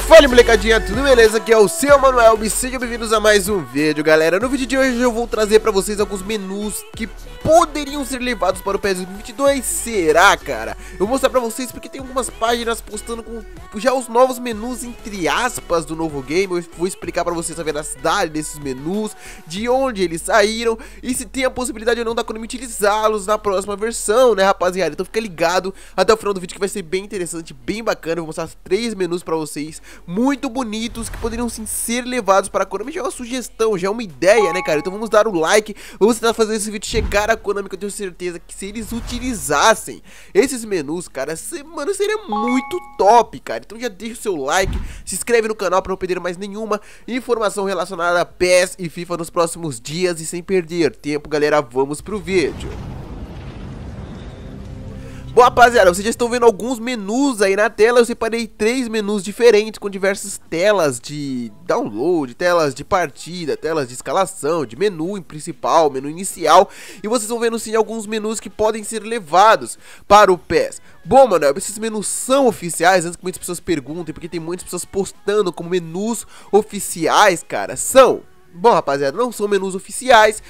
fala molecadinha, tudo beleza? Aqui é o seu Manuel e sejam bem-vindos a mais um vídeo, galera. No vídeo de hoje eu vou trazer pra vocês alguns menus que poderiam ser levados para o PS22. será, cara? Eu vou mostrar pra vocês porque tem algumas páginas postando com já os novos menus, entre aspas, do novo game. Eu vou explicar pra vocês a veracidade desses menus, de onde eles saíram e se tem a possibilidade ou não da Konami utilizá-los na próxima versão, né, rapaziada? Então fica ligado até o final do vídeo que vai ser bem interessante, bem bacana. Eu vou mostrar três menus pra vocês vocês muito bonitos que poderiam sim ser levados para a Konami. Já é uma sugestão, já é uma ideia, né, cara? Então vamos dar o um like, vamos tentar fazer esse vídeo chegar à Konami, que eu tenho certeza que se eles utilizassem esses menus, cara, mano, seria muito top, cara. Então já deixa o seu like, se inscreve no canal para não perder mais nenhuma informação relacionada a PES e FIFA nos próximos dias e sem perder tempo, galera, vamos pro vídeo. Bom, rapaziada, vocês já estão vendo alguns menus aí na tela. Eu separei três menus diferentes com diversas telas de download, telas de partida, telas de escalação, de menu principal, menu inicial. E vocês vão vendo sim alguns menus que podem ser levados para o PES. Bom, mano, esses menus são oficiais, antes que muitas pessoas perguntem, porque tem muitas pessoas postando como menus oficiais, cara. São Bom, rapaziada, não são menus oficiais,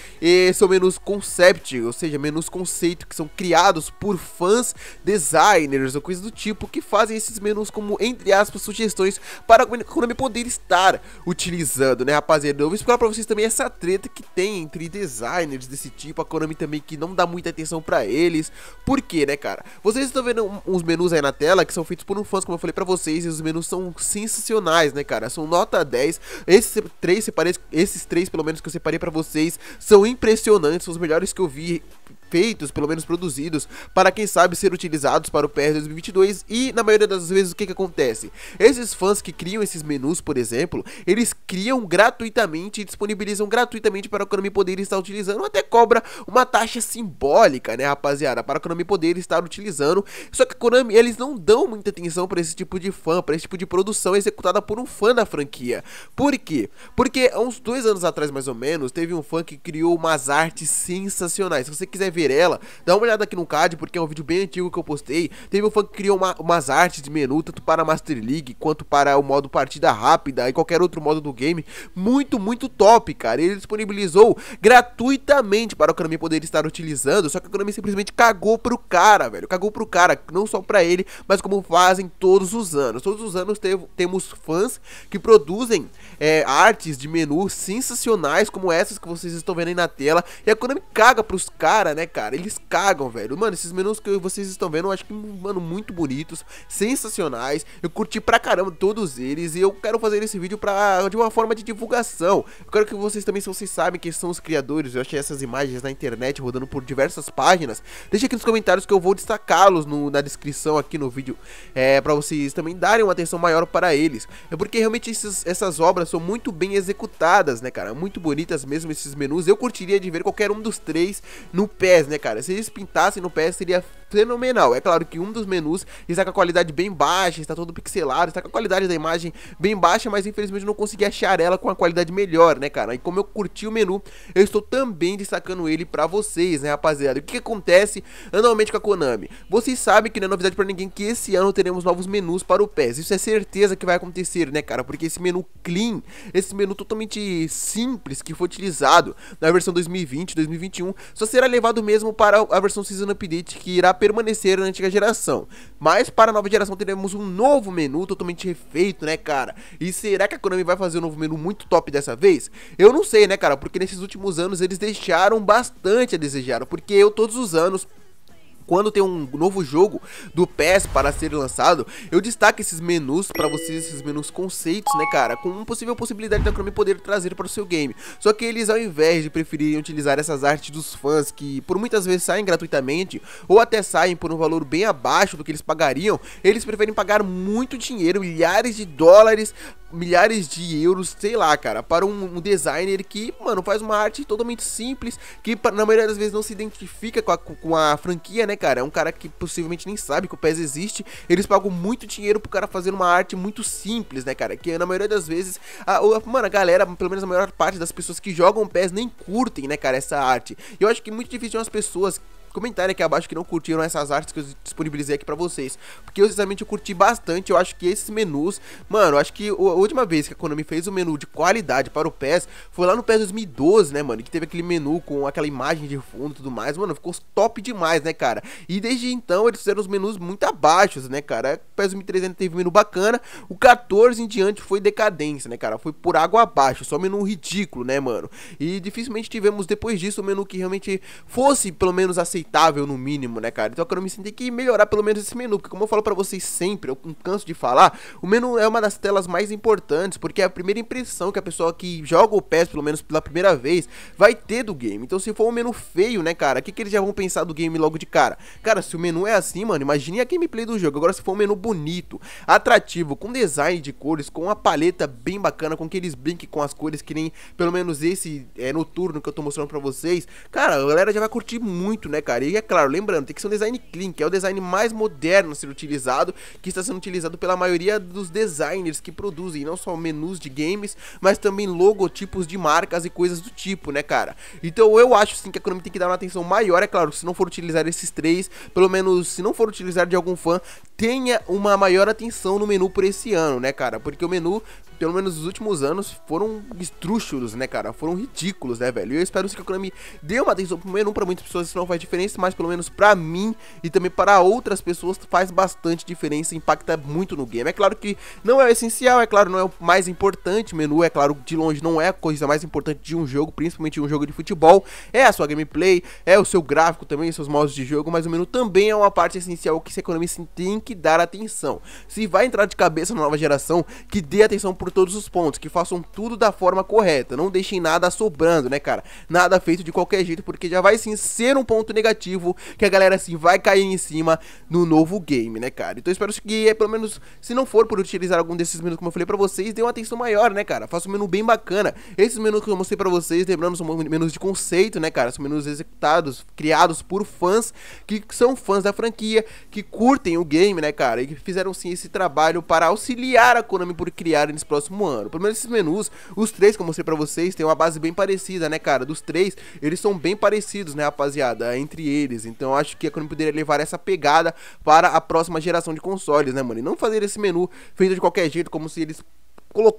são menus concept, ou seja, menus conceito que são criados por fãs, designers ou coisas do tipo, que fazem esses menus como, entre aspas, sugestões para a Konami poder estar utilizando, né, rapaziada? Eu vou explicar pra vocês também essa treta que tem entre designers desse tipo, a Konami também que não dá muita atenção pra eles. Por quê, né, cara? Vocês estão vendo uns menus aí na tela que são feitos por um fãs, como eu falei pra vocês, e os menus são sensacionais, né, cara? São nota 10, esses três separei, esse esses três, pelo menos, que eu separei para vocês, são impressionantes, são os melhores que eu vi feitos, pelo menos produzidos, para quem sabe ser utilizados para o PS 2022 e na maioria das vezes o que, que acontece? Esses fãs que criam esses menus, por exemplo, eles criam gratuitamente e disponibilizam gratuitamente para o Konami poder estar utilizando, até cobra uma taxa simbólica, né, rapaziada, para o Konami poder estar utilizando. Só que o Konami, eles não dão muita atenção para esse tipo de fã, para esse tipo de produção executada por um fã da franquia. Por quê? Porque há é uns dois dois anos atrás, mais ou menos, teve um fã que criou umas artes sensacionais. Se você quiser ver ela, dá uma olhada aqui no card, porque é um vídeo bem antigo que eu postei. Teve um fã que criou uma, umas artes de menu, tanto para Master League, quanto para o modo partida rápida e qualquer outro modo do game. Muito, muito top, cara. Ele disponibilizou gratuitamente para o Konami poder estar utilizando, só que o Konami simplesmente cagou pro cara, velho. Cagou pro cara, não só pra ele, mas como fazem todos os anos. Todos os anos teve, temos fãs que produzem é, artes de menu sim sensacionais como essas que vocês estão vendo aí na tela. E a Konami caga pros caras, né, cara? Eles cagam, velho. Mano, esses menus que vocês estão vendo, eu acho que, mano, muito bonitos, sensacionais. Eu curti pra caramba todos eles e eu quero fazer esse vídeo pra, de uma forma de divulgação. Eu quero que vocês também, se vocês sabem quem são os criadores, eu achei essas imagens na internet rodando por diversas páginas. Deixa aqui nos comentários que eu vou destacá-los na descrição aqui no vídeo, é, pra vocês também darem uma atenção maior para eles. É porque realmente esses, essas obras são muito bem executadas, né, cara? Muito bonitas mesmo esses menus. Eu curtiria de ver qualquer um dos três no PES, né, cara? Se eles pintassem no PES, seria fenomenal. É claro que um dos menus está com a qualidade bem baixa, está todo pixelado, está com a qualidade da imagem bem baixa, mas infelizmente não consegui achar ela com a qualidade melhor, né, cara? E como eu curti o menu, eu estou também destacando ele para vocês, né, rapaziada? O que, que acontece anualmente com a Konami? Vocês sabem que não é novidade para ninguém que esse ano teremos novos menus para o PES. Isso é certeza que vai acontecer, né, cara? Porque esse menu clean, esse menu totalmente simples que foi utilizado na versão 2020, 2021, só será levado mesmo para a versão Season Update que irá permanecer na antiga geração. Mas para a nova geração teremos um novo menu totalmente refeito, né, cara? E será que a Konami vai fazer um novo menu muito top dessa vez? Eu não sei, né, cara? Porque nesses últimos anos eles deixaram bastante a desejar. Porque eu todos os anos quando tem um novo jogo do PES para ser lançado, eu destaco esses menus para vocês, esses menus conceitos, né, cara? Com uma possível possibilidade da Chrome poder trazer para o seu game. Só que eles, ao invés de preferirem utilizar essas artes dos fãs, que por muitas vezes saem gratuitamente, ou até saem por um valor bem abaixo do que eles pagariam, eles preferem pagar muito dinheiro, milhares de dólares, milhares de euros, sei lá, cara, para um, um, designer que, mano, faz uma arte totalmente simples, que na maioria das vezes não se identifica com a, com a franquia, né, cara? É um cara que possivelmente nem sabe que o PES existe. Eles pagam muito dinheiro pro cara fazer uma arte muito simples, né, cara? Que na maioria das vezes, a, a, mano, a galera, pelo menos a maior parte das pessoas que jogam PES nem curtem, né, cara, essa arte. E eu acho que é muito difícil umas pessoas Comentarem aqui abaixo que não curtiram essas artes que eu disponibilizei aqui pra vocês. Porque eu, sinceramente, eu curti bastante. Eu acho que esses menus... Mano, eu acho que a última vez que a Konami fez um menu de qualidade para o PES foi lá no PES 2012, né, mano? Que teve aquele menu com aquela imagem de fundo e tudo mais. Mano, ficou top demais, né, cara? E desde então eles fizeram os menus muito abaixos, né, cara? O PES 1300 teve um menu bacana. O 14 em diante foi decadência, né, cara? Foi por água abaixo. Só menu ridículo, né, mano? E dificilmente tivemos depois disso um menu que realmente fosse, pelo menos, aceitável aceitável no mínimo, né, cara? Então eu quero me sentir que melhorar pelo menos esse menu, porque como eu falo para vocês sempre, eu canso de falar, o menu é uma das telas mais importantes, porque é a primeira impressão que a pessoa que joga o PES, pelo menos pela primeira vez, vai ter do game. Então se for um menu feio, né, cara, o que, que eles já vão pensar do game logo de cara? Cara, se o menu é assim, mano, imagine a gameplay do jogo. Agora se for um menu bonito, atrativo, com design de cores, com uma paleta bem bacana, com que eles brinquem com as cores que nem, pelo menos esse é, noturno que eu tô mostrando pra vocês, cara, a galera já vai curtir muito, né, cara? cara. E é claro, lembrando, tem que ser um design clean, que é o design mais moderno a ser utilizado, que está sendo utilizado pela maioria dos designers que produzem, não só menus de games, mas também logotipos de marcas e coisas do tipo, né, cara? Então eu acho sim que a Konami tem que dar uma atenção maior, é claro, se não for utilizar esses três, pelo menos se não for utilizar de algum fã, tenha uma maior atenção no menu por esse ano, né, cara? Porque o menu pelo menos os últimos anos, foram estrúxulos, né, cara? Foram ridículos, né, velho? E eu espero que a Konami dê uma atenção pro menu pra muitas pessoas, isso não faz diferença diferença, mas pelo menos para mim e também para outras pessoas faz bastante diferença, impacta muito no game. É claro que não é o essencial, é claro, não é o mais importante, menu é claro, de longe não é a coisa mais importante de um jogo, principalmente um jogo de futebol, é a sua gameplay, é o seu gráfico também, seus modos de jogo, mas o menu também é uma parte essencial que esse economista tem que dar atenção. Se vai entrar de cabeça na nova geração, que dê atenção por todos os pontos, que façam tudo da forma correta, não deixem nada sobrando, né, cara? Nada feito de qualquer jeito, porque já vai sim ser um ponto negativo negativo que a galera assim vai cair em cima no novo game, né, cara? Então eu espero que, eh, pelo menos, se não for por utilizar algum desses menus como eu falei pra vocês, dê uma atenção maior, né, cara? Faça um menu bem bacana. Esses menus que eu mostrei pra vocês, lembrando, são menus de conceito, né, cara? São menus executados, criados por fãs que são fãs da franquia, que curtem o game, né, cara? E que fizeram sim esse trabalho para auxiliar a Konami por criar nesse próximo ano. Pelo menos esses menus, os três que eu mostrei pra vocês, têm uma base bem parecida, né, cara? Dos três, eles são bem parecidos, né, rapaziada? Entre entre eles. Então acho que a Konami poderia levar essa pegada para a próxima geração de consoles, né, mano? E não fazer esse menu feito de qualquer jeito, como se eles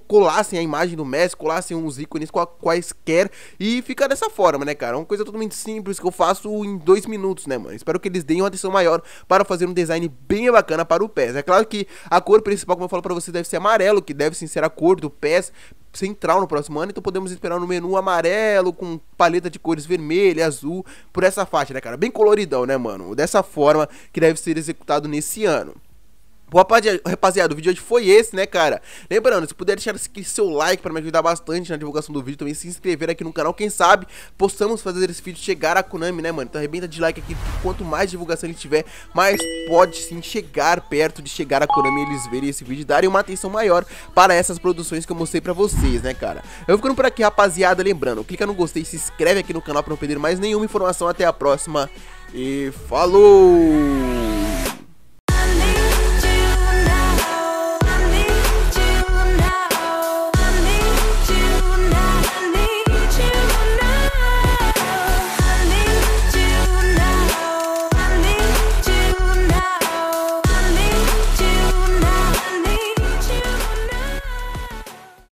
colassem a imagem do Messi, colassem uns ícones quaisquer e fica dessa forma, né, cara? É uma coisa totalmente simples que eu faço em dois minutos, né, mano? Espero que eles deem uma atenção maior para fazer um design bem bacana para o PES. É claro que a cor principal, como eu falo para você, deve ser amarelo, que deve sim ser a cor do PES central no próximo ano, então podemos esperar no menu amarelo com paleta de cores vermelha, azul, por essa faixa, né, cara? Bem coloridão, né, mano? Dessa forma que deve ser executado nesse ano. Bom, rapaziada, o vídeo de hoje foi esse, né, cara? Lembrando, se puder deixar seu like para me ajudar bastante na divulgação do vídeo, também se inscrever aqui no canal, quem sabe possamos fazer esse vídeo chegar a Konami, né, mano? Então arrebenta de like aqui, quanto mais divulgação ele tiver, mais pode sim chegar perto de chegar a Konami eles verem esse vídeo e darem uma atenção maior para essas produções que eu mostrei pra vocês, né, cara? Eu ficando por aqui, rapaziada, lembrando, clica no gostei, se inscreve aqui no canal pra não perder mais nenhuma informação, até a próxima e falou!